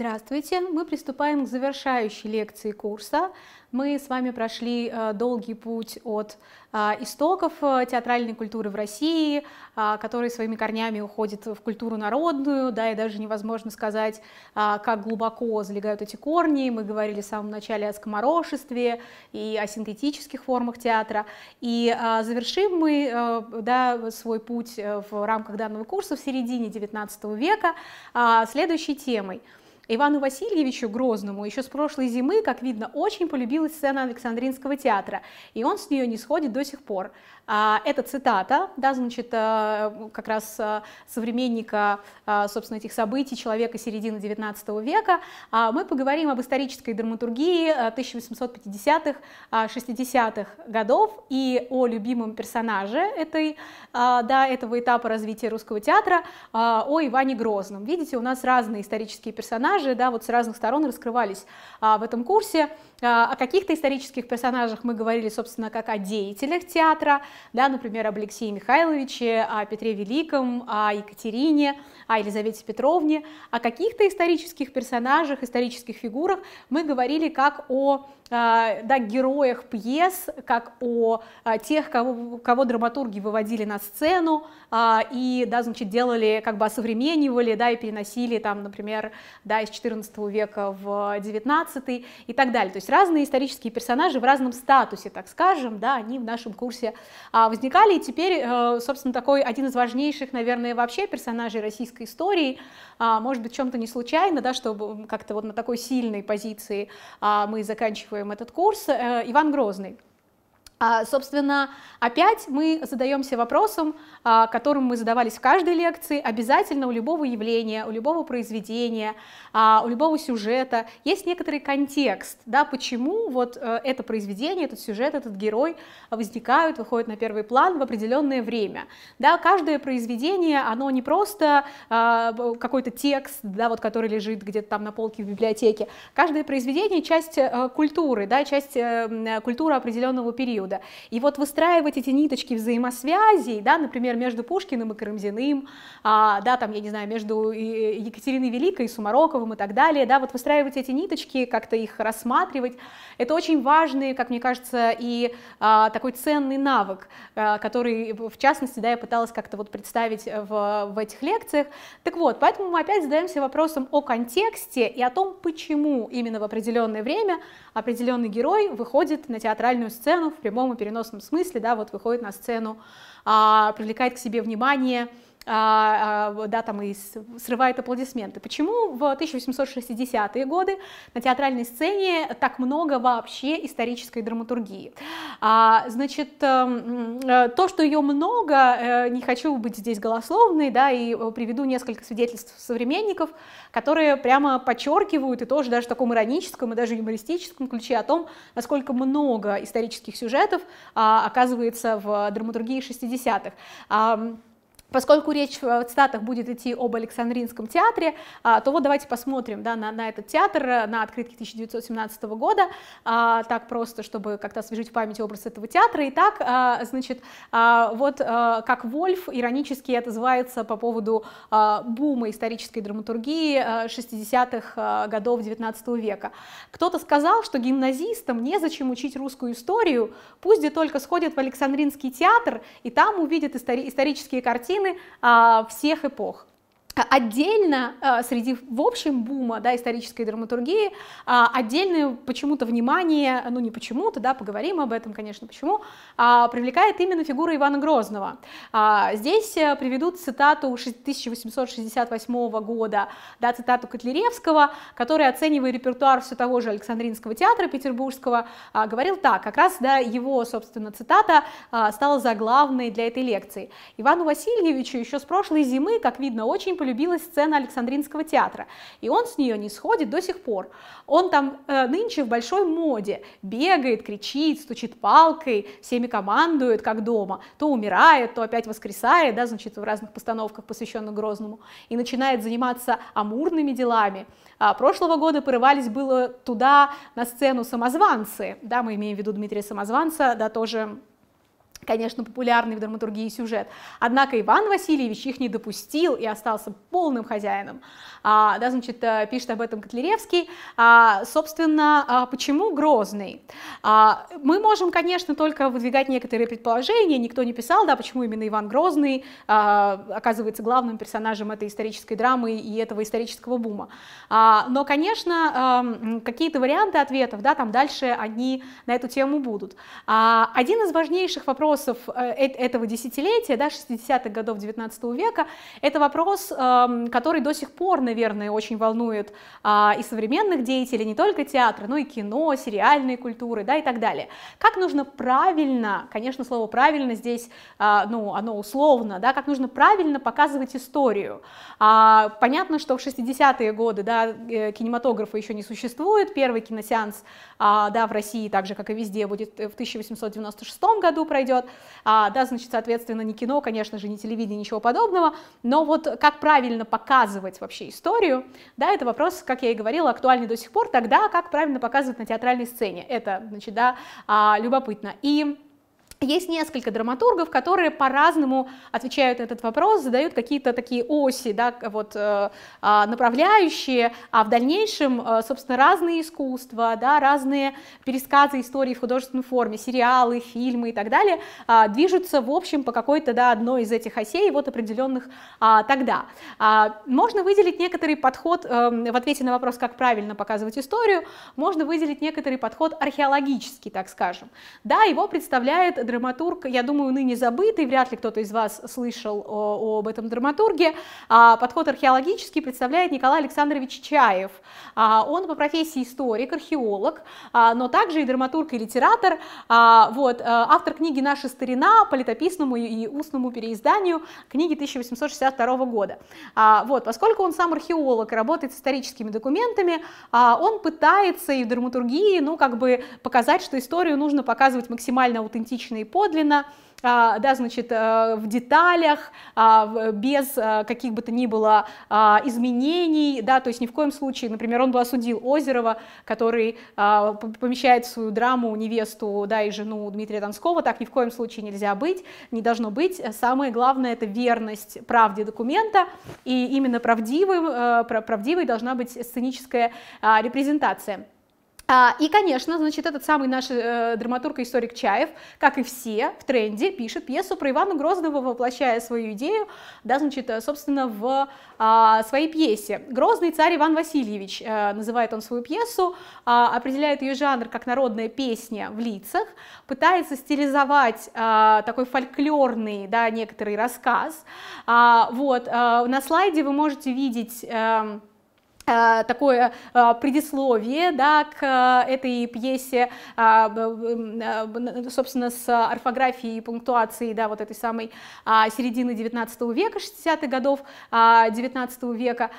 Здравствуйте! Мы приступаем к завершающей лекции курса. Мы с вами прошли э, долгий путь от э, истоков э, театральной культуры в России, который своими корнями уходит в культуру народную, да, и даже невозможно сказать, как глубоко залегают эти корни. Мы говорили в самом начале о скоморошестве и о синтетических формах театра. И завершим мы да, свой путь в рамках данного курса в середине XIX века следующей темой – Ивану Васильевичу Грозному еще с прошлой зимы, как видно, очень полюбилась сцена Александринского театра, и он с нее не сходит до сих пор. А, это цитата, да, значит, э, как раз э, современника, э, собственно, этих событий, человека середины XIX века. А, мы поговорим об исторической драматургии 1850-х, 60-х годов и о любимом персонаже этой, да, этого этапа развития русского театра, о Иване Грозном. Видите, у нас разные исторические персонажи, да, вот с разных сторон раскрывались в этом курсе. А, о каких-то исторических персонажах мы говорили, собственно, как о деятелях театра, да, например, об Алексее Михайловиче, о Петре Великом, о Екатерине, о Елизавете Петровне. О каких-то исторических персонажах, исторических фигурах мы говорили как о а, да, героях пьес, как о а, тех, кого, кого драматурги выводили на сцену и, да, значит, делали, как бы осовременивали, да, и переносили там, например, да, из 14 века в 19 и так далее. То есть разные исторические персонажи в разном статусе, так скажем, да, они в нашем курсе а, возникали, и теперь, а, собственно, такой один из важнейших, наверное, вообще персонажей российской истории, а, может быть, чем-то не случайно, да, чтобы как-то вот на такой сильной позиции а, мы заканчиваем этот курс, а, Иван Грозный. А, собственно, опять мы задаемся вопросом, а, которым мы задавались в каждой лекции. Обязательно у любого явления, у любого произведения, а, у любого сюжета есть некоторый контекст, да, почему вот э, это произведение, этот сюжет, этот герой возникают, выходят на первый план в определенное время. Да, каждое произведение, оно не просто какой-то текст, да, вот, который лежит где-то там на полке в библиотеке. Каждое произведение — часть э, культуры, да, часть э, культуры определенного периода периода. И вот выстраивать эти ниточки взаимосвязей, да, например, между Пушкиным и Карамзиным, а, да, там, я не знаю, между Екатериной Великой и Сумароковым и так далее, да, вот выстраивать эти ниточки, как-то их рассматривать, это очень важный, как мне кажется, и а, такой ценный навык, а, который, в частности, да, я пыталась как-то вот представить э, в, в этих лекциях. Так вот, поэтому мы опять задаемся вопросом о контексте и о том, почему именно в определенное время определенный герой выходит на театральную сцену в прямом прямом и переносном смысле, да, вот выходит на сцену, а, привлекает к себе внимание, а, а, да, там и срывает аплодисменты. Почему в 1860-е годы на театральной сцене так много вообще исторической драматургии? А, значит, эм, э, то, что ее много, э, не хочу быть здесь голословной, да, и э, приведу несколько свидетельств современников, которые прямо подчеркивают и тоже даже в таком ироническом и даже юмористическом ключе о том, насколько много исторических сюжетов оказывается в драматургии 60-х. Поскольку речь э, в цитатах будет идти об Александринском театре, а, то вот давайте посмотрим да, на, на этот театр э, на открытке 1917 года, а, так просто, чтобы как-то освежить в памяти образ этого театра. Итак, а, значит, вот э, как Вольф иронически отзывается по поводу бума исторической драматургии 60-х годов 19 века. Кто-то сказал, что гимназистам незачем учить русскую историю, пусть где только сходят в Александринский театр и там увидят истори исторические картины, картины а, всех эпох. Э, отдельно э, среди, в общем, бума да, исторической драматургии, э, отдельное почему-то внимание, ну не почему-то, да, поговорим об этом, конечно, почему, привлекает именно фигура Ивана Грозного. Здесь приведут цитату 1868 года, да, цитату Котляревского, который, оценивая репертуар все того же Александринского театра петербургского, говорил так, как раз да, его, собственно, цитата стала заглавной для этой лекции. Ивану Васильевичу еще с прошлой зимы, как видно, очень полюбилось полюбилась сцена Александринского театра, и он с нее не сходит до сих пор. Он там э, нынче в большой моде, бегает, кричит, стучит палкой, всеми командует, как дома, то умирает, то опять воскресает, да, значит, в разных постановках, посвященных Грозному, и начинает заниматься амурными делами. А прошлого года порывались было туда, на сцену самозванцы, да, мы имеем в виду Дмитрия Самозванца, да, тоже конечно, популярный в драматургии сюжет. Однако Иван Васильевич их не допустил и остался полным хозяином. А, да, значит, э, пишет об этом Котляревский. А, собственно, а почему Грозный? А, мы можем, конечно, только выдвигать некоторые предположения. Никто не писал, да, почему именно Иван Грозный а, оказывается главным персонажем этой исторической драмы и этого исторического бума. А, но, конечно, а, какие-то варианты ответов, да, там дальше они на эту тему будут. А, один из важнейших вопросов вопросов э, э, этого десятилетия, да, 60-х годов 19 века, это вопрос, эм, который до сих пор, наверное, очень волнует а, и современных деятелей, не только театра, но и кино, сериальные культуры, да, и так далее. Как нужно правильно, конечно, слово правильно здесь, а, ну, оно условно, да, как нужно правильно показывать историю. А, понятно, что в 60-е годы, да, э, кинематографа еще не существует, первый киносеанс, да, в России, так же, как и везде, будет в 1896 году пройдет, идет, а, да, значит, соответственно, не кино, конечно же, не телевидение, ничего подобного, но вот как правильно показывать вообще историю, да, это вопрос, как я и говорила, актуальный до сих пор, тогда как правильно показывать на театральной сцене, это, значит, да, а, любопытно. И есть несколько драматургов, которые по-разному отвечают на этот вопрос, задают какие-то такие оси, да, вот, э, а, направляющие, а в дальнейшем, э, собственно, разные искусства, да, разные пересказы истории в художественной форме, сериалы, фильмы и так далее, а, движутся, в общем, по какой-то да, одной из этих осей, вот определенных а, тогда. можно выделить некоторый подход, эм, в ответе на вопрос, как правильно показывать историю, можно выделить некоторый подход археологический, так скажем. Да, его представляет драматург, я думаю, ныне забытый, вряд ли кто-то из вас слышал о, об этом драматурге. А, подход археологический представляет Николай Александрович Чаев. А, он по профессии историк, археолог, а, но также и драматург и литератор. А, вот, а, автор книги «Наша старина» по летописному и устному переизданию книги 1862 года. А, вот, поскольку он сам археолог работает с историческими документами, а, он пытается и в драматургии, ну, как бы показать, что историю нужно показывать максимально аутентично и подлинно, а, да, значит, э, в деталях, а, без э, каких бы то ни было а, изменений, да, то есть ни в коем случае, например, он бы осудил Озерова, который помещает в свою драму невесту, да, и жену Дмитрия Донского, так ни в коем случае нельзя быть, не должно быть, самое главное это верность правде документа, и именно правдивым, э, правдивой должна быть сценическая репрезентация. А, и, конечно, значит, этот самый наш э, драматург и историк Чаев, как и все в тренде, пишет пьесу про Ивана Грозного, воплощая свою идею, да, значит, э, собственно, в а, своей пьесе. «Грозный царь Иван Васильевич» э, называет он свою пьесу, а, определяет ее жанр как народная песня в лицах, пытается стилизовать такой фольклорный, да, некоторый рассказ. вот, на слайде вы можете видеть... Эм, Э, такое э, предисловие да, к э, этой пьесе, а, собственно, с орфографией и пунктуацией да, вот этой самой а, середины 19 века, 60-х годов 19 а, века.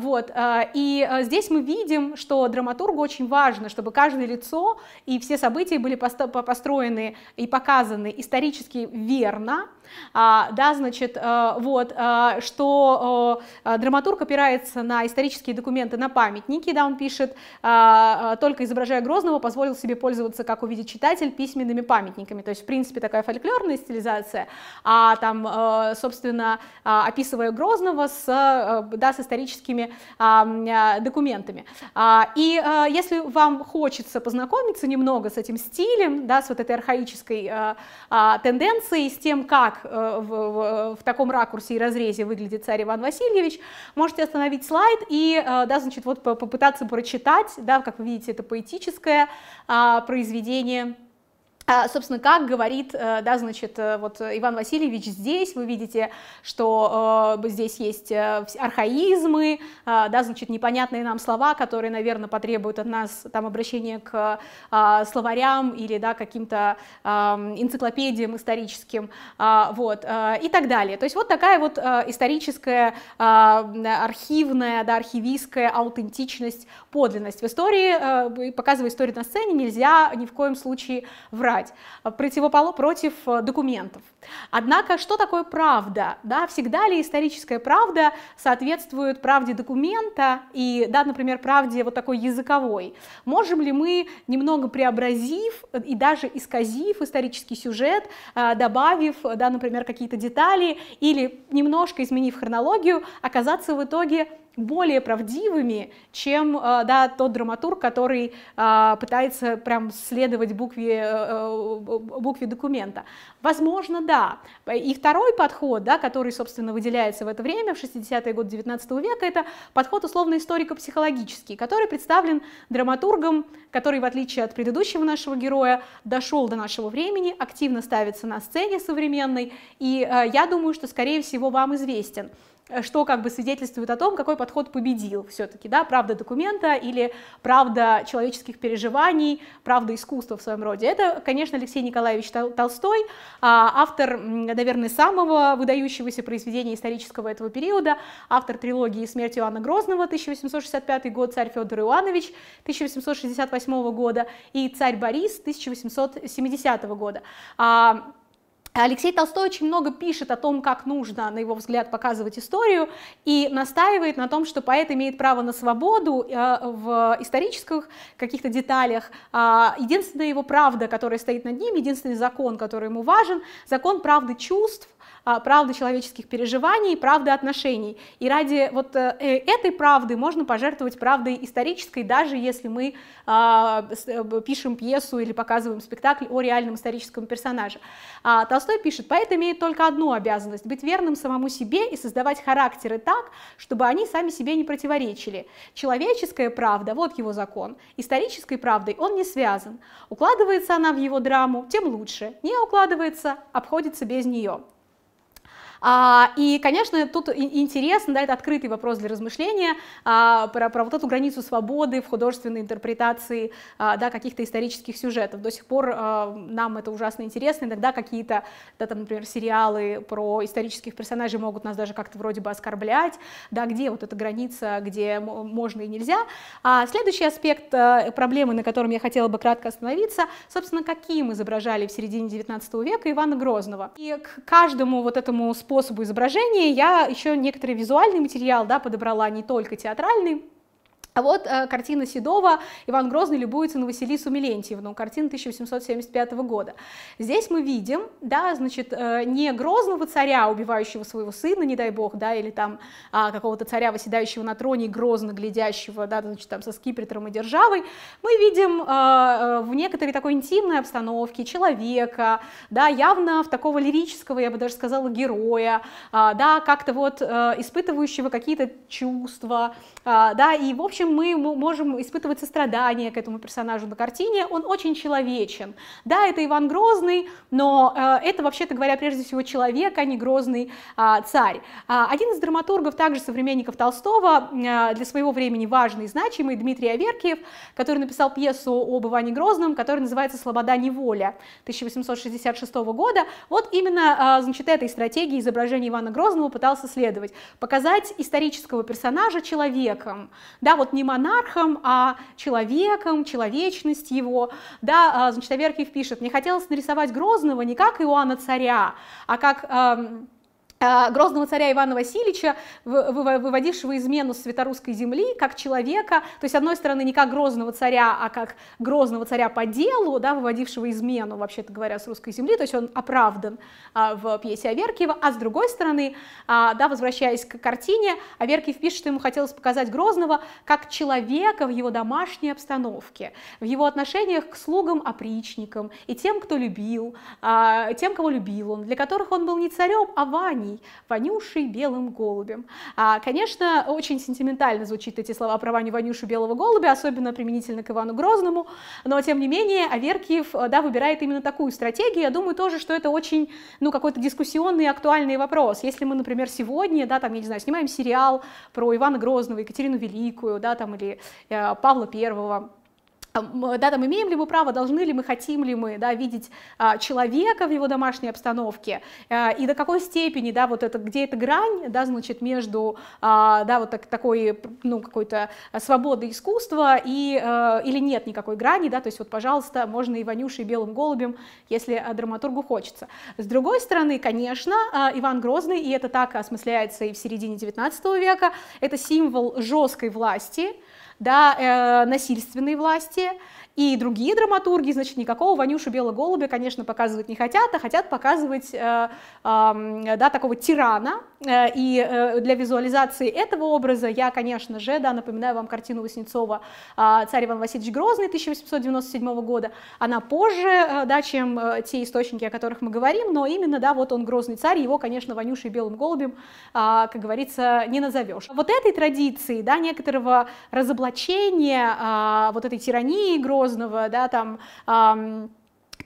Вот. И здесь мы видим, что драматургу очень важно, чтобы каждое лицо и все события были построены и показаны исторически верно, да, значит, вот, что драматург опирается на исторические документы на памятники, да, он пишет, «А, а, только изображая Грозного, позволил себе пользоваться, как увидит читатель, письменными памятниками, то есть, в принципе, такая фольклорная стилизация, а там, э, собственно, а, описывая Грозного с, э, да, с историческими э, документами. И если вам хочется познакомиться немного с этим стилем, да, с вот этой архаической тенденцией, с тем, как в, в, в таком ракурсе и разрезе выглядит царь Иван Васильевич, можете остановить слайд и Э, да, значит, вот попытаться прочитать, да, как вы видите, это поэтическое а, произведение а, собственно, как говорит, э, да, значит, э, вот Иван Васильевич здесь, вы видите, что э, здесь есть архаизмы, да, значит, непонятные нам слова, которые, наверное, потребуют от нас там обращения к словарям или, да, каким-то энциклопедиям историческим, вот, и так далее. То есть вот такая вот историческая, архивная, да, архивистская аутентичность, подлинность в истории, показывая историю на сцене, нельзя ни в коем случае врать возражать э, противополо против э, документов. Однако, что такое правда? Да, всегда ли историческая правда соответствует правде документа и, да, например, правде вот такой языковой? Можем ли мы, немного преобразив и даже исказив исторический сюжет, э, добавив, да, например, какие-то детали или немножко изменив хронологию, оказаться в итоге более правдивыми, чем э, да, тот драматург, который э, пытается прям следовать букве, э, букве документа. Возможно, да. И второй подход, да, который, собственно, выделяется в это время, в 60-е годы 19 века, это подход условно-историко-психологический, который представлен драматургом, который, в отличие от предыдущего нашего героя, дошел до нашего времени, активно ставится на сцене современной, и я думаю, что, скорее всего, вам известен что как бы свидетельствует о том, какой подход победил все-таки, да, правда документа или правда человеческих переживаний, правда искусства в своем роде. Это, конечно, Алексей Николаевич Толстой, а, автор, наверное, самого выдающегося произведения исторического этого периода, автор трилогии «Смерть Иоанна Грозного» 1865 год, «Царь Федор Иоанович» 1868 года и «Царь Борис» 1870 года. А, Алексей Толстой очень много пишет о том, как нужно, на его взгляд, показывать историю, и настаивает на том, что поэт имеет право на свободу э, в исторических каких-то деталях. А, единственная его правда, которая стоит над ним, единственный закон, который ему важен, закон правды чувств, а, правда человеческих переживаний, правда отношений. И ради вот э, э, этой правды можно пожертвовать правдой исторической, даже если мы а, э, пишем пьесу или показываем спектакль о реальном историческом персонаже. А, Толстой пишет, поэт имеет только одну обязанность – быть верным самому себе и создавать характеры так, чтобы они сами себе не противоречили. Человеческая правда – вот его закон. Исторической правдой он не связан. Укладывается она в его драму, тем лучше. Не укладывается – обходится без нее. А, и, конечно, тут интересно, да, это открытый вопрос для размышления а, про, про вот эту границу свободы в художественной интерпретации а, да, каких-то исторических сюжетов. До сих пор а, нам это ужасно интересно, иногда какие-то, да, там, например, сериалы про исторических персонажей могут нас даже как-то вроде бы оскорблять, да, где вот эта граница, где можно и нельзя. А следующий аспект э, проблемы, на котором я хотела бы кратко остановиться, собственно, каким изображали в середине XIX века Ивана Грозного. И к каждому вот этому способу изображения я еще некоторый визуальный материал да, подобрала, не только театральный. А вот э, картина Седова «Иван Грозный любуется на Василису Милентьевну», картина 1875 года. Здесь мы видим, да, значит, э, не Грозного царя, убивающего своего сына, не дай бог, да, или там э, какого-то царя, восседающего на троне и грозно глядящего, да, значит, там со скипетром и державой, мы видим э, э, в некоторой такой интимной обстановке человека, да, явно в такого лирического, я бы даже сказала, героя, э, да, как-то вот э, испытывающего какие-то чувства, э, да, и, в общем, общем, мы можем испытывать сострадание к этому персонажу на картине, он очень человечен. Да, это Иван Грозный, но э, это, вообще-то говоря, прежде всего человек, а не грозный э, царь. А, один из драматургов, также современников Толстого, э, для своего времени важный и значимый, Дмитрий Аверкиев, который написал пьесу об Иване Грозном, которая называется «Слобода неволя» 1866 года. Вот именно, э, значит, этой стратегии изображения Ивана Грозного пытался следовать. Показать исторического персонажа человеком. Да, вот не монархом, а человеком, человечность его. Да, а, значит, Аверкиев пишет, мне хотелось нарисовать Грозного не как Иоанна Царя, а как... Эм, а, грозного царя Ивана Васильевича выводившего измену с святорусской земли как человека, то есть, с одной стороны, не как грозного царя, а как грозного царя по делу, да, выводившего измену, вообще-то говоря, с русской земли, то есть он оправдан а, в пьесе Аверкиева, а с другой стороны, а, да, возвращаясь к картине, Аверкиев пишет, что ему хотелось показать Грозного как человека в его домашней обстановке, в его отношениях к слугам, опричникам и тем, кто любил, а, тем, кого любил он, для которых он был не царем, а Ваней, они, Ванюши белым голубем. А, конечно, очень сентиментально звучат эти слова про Ваню Ванюшу белого голубя, особенно применительно к Ивану Грозному, но тем не менее Аверкиев, э, да, выбирает именно такую стратегию. Я думаю тоже, что это очень, ну, какой-то дискуссионный и актуальный вопрос. Если мы, например, сегодня, да, там, я не знаю, снимаем сериал про Ивана Грозного, Екатерину Великую, да, там, или э, Павла Первого, да, там, имеем ли мы право, должны ли мы, хотим ли мы, да, видеть а, человека в его домашней обстановке, э, и до какой степени, да, вот это, где эта грань, да, значит, между, а, да, вот так, такой, ну, какой-то свободы искусства и, э, или нет никакой грани, да, то есть вот, пожалуйста, можно и Ванюшей, и Белым Голубем, если а, драматургу хочется. С другой стороны, конечно, Иван Грозный, и это так осмысляется и в середине 19 века, это символ жесткой власти, да, э, насильственной власти, и другие драматурги, значит, никакого Ванюшу Белого Голубя, конечно, показывать не хотят, а хотят показывать, э, э, да, такого тирана. Э, и э, для визуализации этого образа я, конечно же, да, напоминаю вам картину Васнецова а, «Царь Иван Васильевич Грозный» 1897 года. Она позже, э, да, чем те источники, о которых мы говорим, но именно, да, вот он Грозный царь, его, конечно, Ванюшей Белым Голубем, а, как говорится, не назовешь. Вот этой традиции, да, некоторого разоблачения а, вот этой тирании Грозного, Грозного, да, там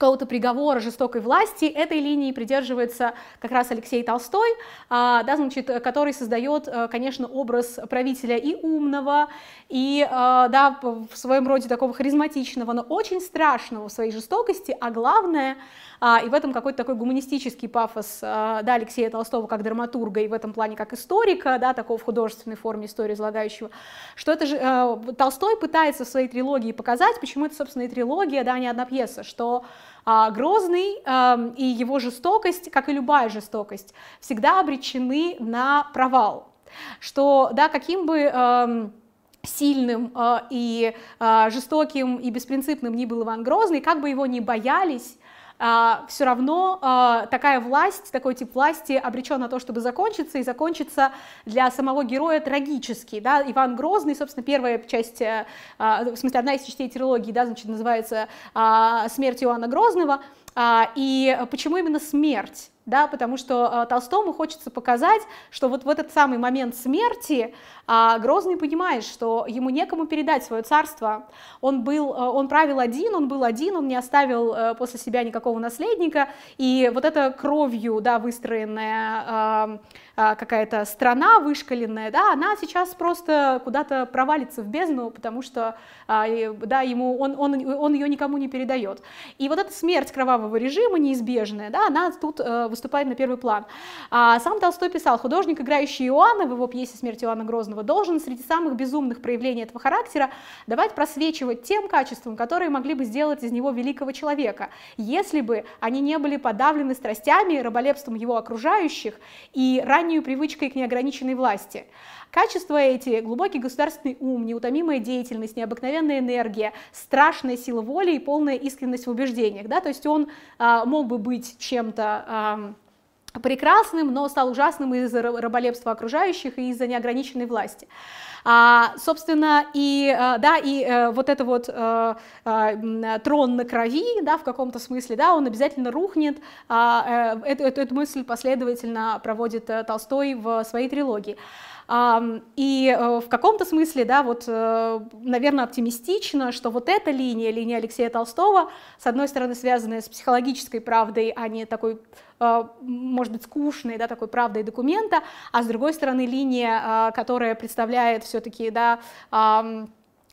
какого-то приговора жестокой власти. Этой линии придерживается как раз Алексей Толстой, а, да, значит, который создает, э, конечно, образ правителя и умного, и э, да, в своем роде такого харизматичного, но очень страшного в своей жестокости, а главное, а, и в этом какой-то такой гуманистический пафос э, да, Алексея Толстого как драматурга и в этом плане как историка, да, такого в художественной форме истории излагающего, что это же Толстой пытается в своей трилогии показать, почему это, собственно, и трилогия, да, а не одна пьеса, что а, грозный эм, и его жестокость, как и любая жестокость, всегда обречены на провал. Что, да, каким бы эм, сильным э, и э, жестоким и беспринципным ни был Иван Грозный, как бы его ни боялись, а, все равно а, такая власть, такой тип власти обречен на то, чтобы закончиться, и закончиться для самого героя трагически. Да? Иван Грозный, собственно, первая часть, э, а, в смысле, одна из частей трилогии, да, значит, называется «Смерть Иоанна Грозного», и почему именно смерть? да, потому что э, Толстому хочется показать, что вот в этот самый момент смерти э, Грозный понимает, что ему некому передать свое царство. Он был, э, он правил один, он был один, он не оставил э, после себя никакого наследника, и вот эта кровью, да, выстроенная э, какая-то страна вышкаленная, да, она сейчас просто куда-то провалится в бездну, потому что, да, ему он, он он ее никому не передает. И вот эта смерть кровавого режима неизбежная, да, она тут выступает на первый план. А сам Толстой писал, художник, играющий Иоанна в его пьесе «Смерть Иоанна Грозного», должен среди самых безумных проявлений этого характера давать просвечивать тем качествам, которые могли бы сделать из него великого человека, если бы они не были подавлены страстями, раболепством его окружающих и раннюю привычкой к неограниченной власти. Качества эти – глубокий государственный ум, неутомимая деятельность, необыкновенная энергия, страшная сила воли и полная искренность в убеждениях. Да? То есть он а, мог бы быть чем-то а, прекрасным, но стал ужасным из-за раболепства окружающих и из-за неограниченной власти. А, собственно, и, а, да, и э, вот это вот э, а, а, трон на крови, да, в каком-то смысле, да, он обязательно рухнет, а, э, эту, эту, эту мысль последовательно проводит Толстой в своей трилогии. И э, в каком-то смысле, да, вот, э, наверное, оптимистично, что вот эта линия, линия Алексея Толстого, с одной стороны, связанная с психологической правдой, а не такой, э, может быть, скучной, да, такой правдой документа, а с другой стороны, линия, которая представляет все-таки, да,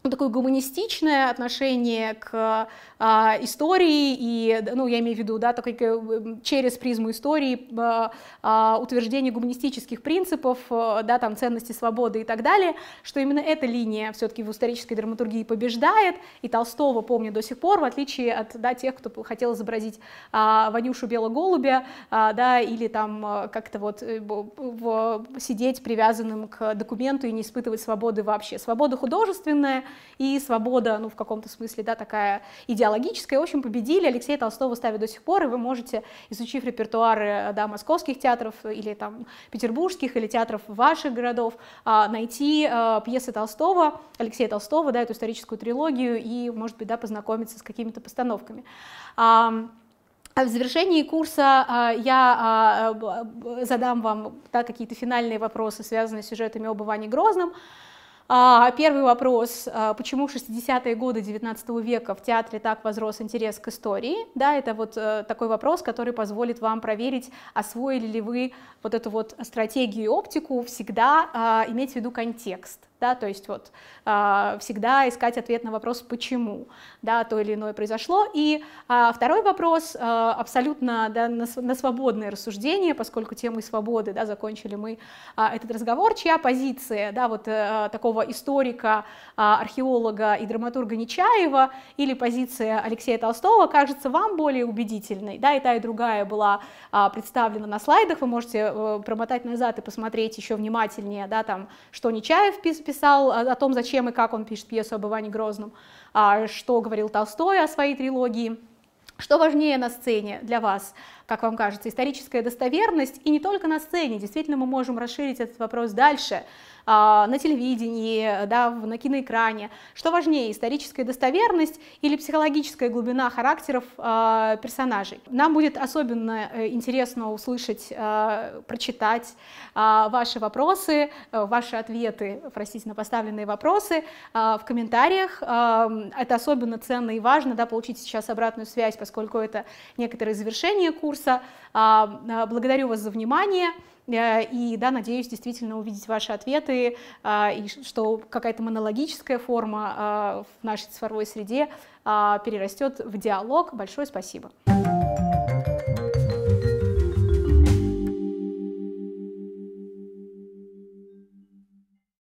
ну, такое гуманистичное отношение к а, истории и, ну, я имею в виду, да, такой, э, через призму истории а, а утверждение гуманистических принципов, э, да, там, ценности свободы и так далее, что именно эта линия все-таки в исторической драматургии побеждает, и Толстого помню до сих пор, в отличие от, да, тех, кто хотел изобразить а, Ванюшу Белоголубя, а, да, или там э, как-то вот в, сидеть привязанным к документу и не испытывать свободы вообще. Свобода художественная, и свобода, ну, в каком-то смысле, да, такая идеологическая. В общем, победили, Алексея Толстого ставят до сих пор, и вы можете, изучив репертуары, э, да, московских театров э, или там петербургских, или театров ваших городов, а, найти э, пьесы Толстого, Алексея Толстого, да, эту историческую трилогию, и, может быть, да, познакомиться с какими-то постановками. А, а в завершении курса я задам вам да, какие-то финальные вопросы, связанные с сюжетами о Иване Грозном. А, первый вопрос, а, почему в 60-е годы 19 века в театре так возрос интерес к истории? Да, это вот э, такой вопрос, который позволит вам проверить, освоили ли вы вот эту вот стратегию и оптику, всегда а, иметь в виду контекст да, то есть вот э, всегда искать ответ на вопрос «почему?», да, то или иное произошло. И э, второй вопрос э, абсолютно да, на, на свободное рассуждение, поскольку темой свободы, да, закончили мы э, этот разговор, чья позиция, да, вот э, такого историка, э, археолога и драматурга Нечаева или позиция Алексея Толстого кажется вам более убедительной, да, и та, и другая была э, представлена на слайдах, вы можете э, промотать назад и посмотреть еще внимательнее, да, там, что Нечаев писал, писал о том, зачем и как он пишет пьесу об Иване Грозном, а, что говорил Толстой о своей трилогии. Что важнее на сцене для вас? как вам кажется, историческая достоверность, и не только на сцене, действительно мы можем расширить этот вопрос дальше, а, на телевидении, да, на киноэкране. Что важнее, историческая достоверность или психологическая глубина характеров а, персонажей? Нам будет особенно э, интересно услышать, а, прочитать ваши вопросы, э, ваши ответы, простите, на поставленные вопросы в комментариях. Это особенно ценно и важно, да, получить сейчас обратную связь, поскольку это некоторое завершение курса, курса. А, а, благодарю вас за внимание. Э, и да, надеюсь действительно увидеть ваши ответы, а, и что какая-то монологическая форма в нашей цифровой среде перерастет в диалог. Большое Спасибо.